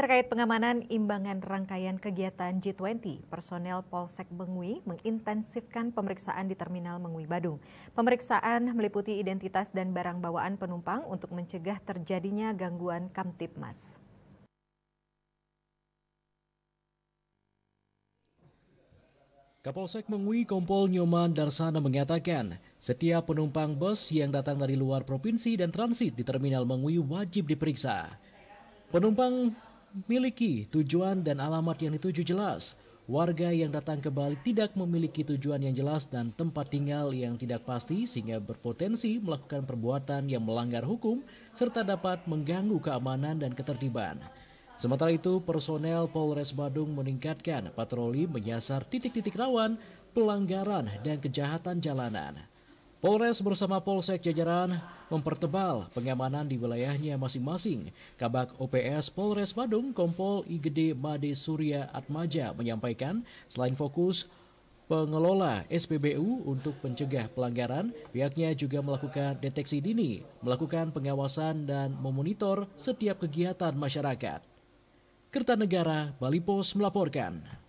Terkait pengamanan imbangan rangkaian kegiatan G20, personel Polsek Bengui mengintensifkan pemeriksaan di Terminal Mengui Badung. Pemeriksaan meliputi identitas dan barang bawaan penumpang untuk mencegah terjadinya gangguan Kamtipmas. Kapolsek Mengwi Kompol Nyoman Darsana mengatakan, setiap penumpang bus yang datang dari luar provinsi dan transit di Terminal Mengwi wajib diperiksa. Penumpang miliki tujuan dan alamat yang dituju jelas. Warga yang datang ke Bali tidak memiliki tujuan yang jelas dan tempat tinggal yang tidak pasti sehingga berpotensi melakukan perbuatan yang melanggar hukum serta dapat mengganggu keamanan dan ketertiban. Sementara itu, personel Polres Badung meningkatkan patroli menyasar titik-titik rawan, pelanggaran, dan kejahatan jalanan. Polres bersama Polsek jajaran mempertebal pengamanan di wilayahnya masing-masing. Kabak OPS Polres Badung Kompol Igede Made Surya Atmaja menyampaikan selain fokus pengelola SPBU untuk pencegah pelanggaran, pihaknya juga melakukan deteksi dini, melakukan pengawasan dan memonitor setiap kegiatan masyarakat. Kertanegara, Bali Pos melaporkan.